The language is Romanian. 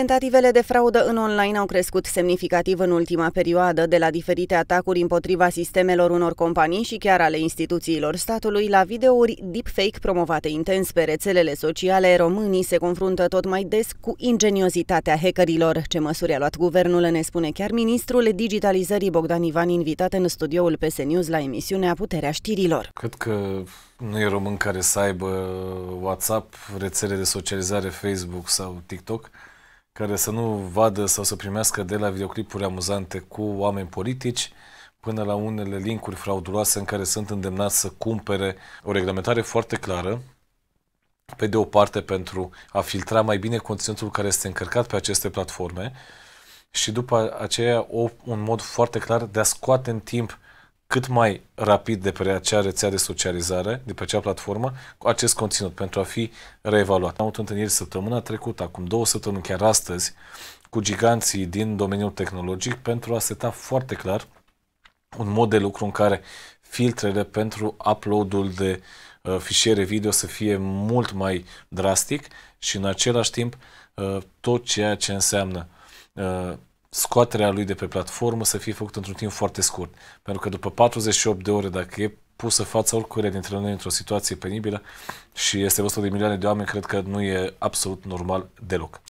Tentativele de fraudă în online au crescut semnificativ în ultima perioadă, de la diferite atacuri împotriva sistemelor unor companii și chiar ale instituțiilor statului, la videouri deepfake promovate intens pe rețelele sociale, românii se confruntă tot mai des cu ingeniozitatea hackerilor. Ce măsuri a luat guvernul, ne spune chiar ministrul digitalizării Bogdan Ivan, invitat în studioul PS News la emisiunea Puterea Știrilor. Cred că nu e român care să aibă WhatsApp, rețele de socializare Facebook sau TikTok care să nu vadă sau să primească de la videoclipuri amuzante cu oameni politici până la unele linkuri frauduloase în care sunt îndemnați să cumpere o reglementare foarte clară, pe de o parte pentru a filtra mai bine conținutul care este încărcat pe aceste platforme și după aceea o, un mod foarte clar de a scoate în timp cât mai rapid de pe acea rețea de socializare, de pe acea platformă, cu acest conținut pentru a fi reevaluat. Am avut întâlniri săptămâna trecută, acum două săptămâni, chiar astăzi, cu giganții din domeniul tehnologic pentru a seta foarte clar un mod de lucru în care filtrele pentru uploadul de uh, fișiere video să fie mult mai drastic și în același timp uh, tot ceea ce înseamnă uh, scoaterea lui de pe platformă să fie făcută într-un timp foarte scurt. Pentru că după 48 de ore, dacă e pusă fața oricăruia dintre noi într-o situație penibilă și este văzută de milioane de oameni, cred că nu e absolut normal deloc.